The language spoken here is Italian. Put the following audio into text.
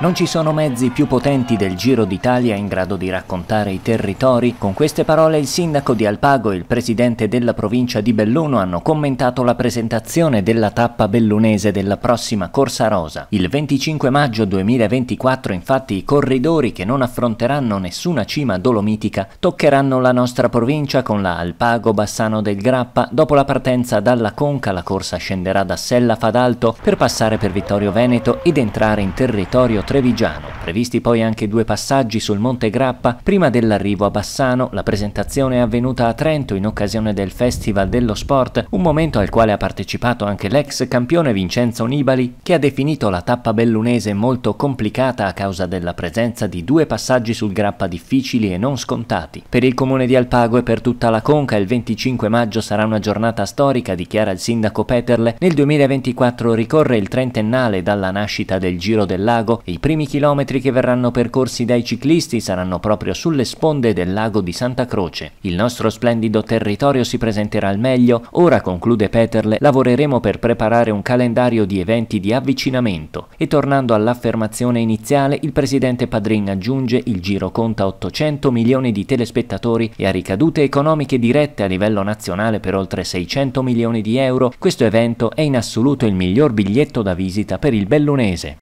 Non ci sono mezzi più potenti del Giro d'Italia in grado di raccontare i territori. Con queste parole il sindaco di Alpago e il presidente della provincia di Belluno hanno commentato la presentazione della tappa bellunese della prossima Corsa Rosa. Il 25 maggio 2024 infatti i corridori che non affronteranno nessuna cima dolomitica toccheranno la nostra provincia con la Alpago Bassano del Grappa. Dopo la partenza dalla Conca la corsa scenderà da Sella Fadalto per passare per Vittorio Veneto ed entrare in territorio Trevigiano, previsti poi anche due passaggi sul Monte Grappa prima dell'arrivo a Bassano, la presentazione è avvenuta a Trento in occasione del Festival dello Sport, un momento al quale ha partecipato anche l'ex campione Vincenzo Nibali, che ha definito la tappa bellunese molto complicata a causa della presenza di due passaggi sul Grappa difficili e non scontati. Per il comune di Alpago e per tutta la Conca il 25 maggio sarà una giornata storica, dichiara il sindaco Peterle. Nel 2024 ricorre il trentennale dalla nascita del Giro del Lago e i primi chilometri che verranno percorsi dai ciclisti saranno proprio sulle sponde del lago di Santa Croce. Il nostro splendido territorio si presenterà al meglio, ora conclude Peterle, lavoreremo per preparare un calendario di eventi di avvicinamento. E tornando all'affermazione iniziale, il presidente Padrin aggiunge il giro conta 800 milioni di telespettatori e ha ricadute economiche dirette a livello nazionale per oltre 600 milioni di euro, questo evento è in assoluto il miglior biglietto da visita per il bellunese.